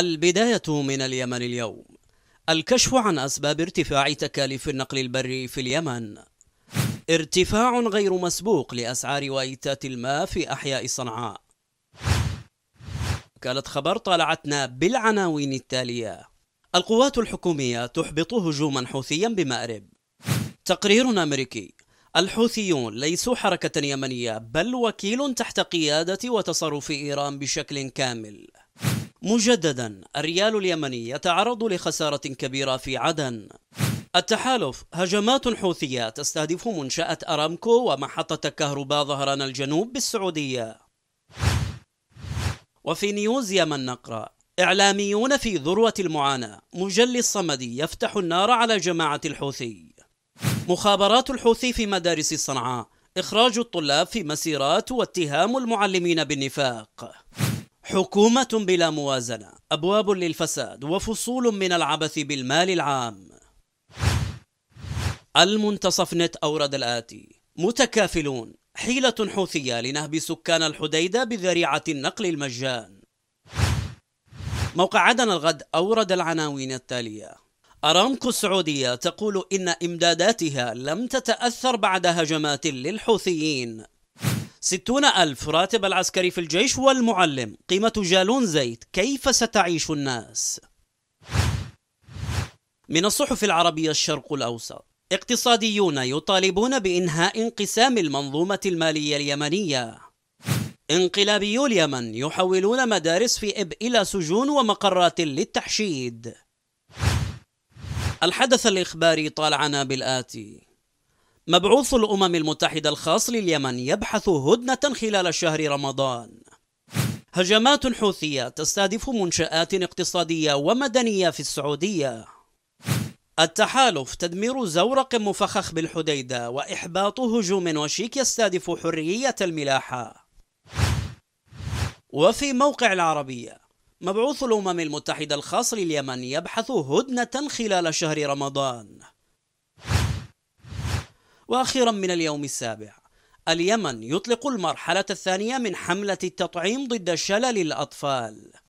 البداية من اليمن اليوم الكشف عن أسباب ارتفاع تكاليف النقل البري في اليمن ارتفاع غير مسبوق لأسعار وايتات الماء في أحياء صنعاء وكالة خبر طالعتنا بالعناوين التالية القوات الحكومية تحبط هجوما حوثيا بمأرب تقرير أمريكي الحوثيون ليسوا حركة يمنية بل وكيل تحت قيادة وتصرف إيران بشكل كامل مجددا الريال اليمني يتعرض لخسارة كبيرة في عدن التحالف هجمات حوثية تستهدف منشأة أرامكو ومحطة كهرباء ظهران الجنوب بالسعودية وفي نيوز يمن نقرأ إعلاميون في ذروة المعاناة مجلي الصمدي يفتح النار على جماعة الحوثي مخابرات الحوثي في مدارس صنعاء إخراج الطلاب في مسيرات واتهام المعلمين بالنفاق حكومة بلا موازنة أبواب للفساد وفصول من العبث بالمال العام المنتصف نت أورد الآتي متكافلون حيلة حوثية لنهب سكان الحديدة بذريعة النقل المجان موقع عدن الغد أورد العناوين التالية أرامكو السعودية تقول إن إمداداتها لم تتأثر بعد هجمات للحوثيين ستون ألف راتب العسكري في الجيش والمعلم قيمة جالون زيت كيف ستعيش الناس؟ من الصحف العربية الشرق الأوسط اقتصاديون يطالبون بإنهاء انقسام المنظومة المالية اليمنية انقلابيو اليمن يحولون مدارس في إب إلى سجون ومقرات للتحشيد الحدث الإخباري طالعنا بالآتي مبعوث الأمم المتحدة الخاص لليمن يبحث هدنة خلال شهر رمضان هجمات حوثية تستهدف منشآت اقتصادية ومدنية في السعودية التحالف تدمير زورق مفخخ بالحديدة وإحباط هجوم وشيك يستهدف حرية الملاحة وفي موقع العربية مبعوث الأمم المتحدة الخاص لليمن يبحث هدنة خلال شهر رمضان واخيرا من اليوم السابع اليمن يطلق المرحلة الثانية من حملة التطعيم ضد شلل الأطفال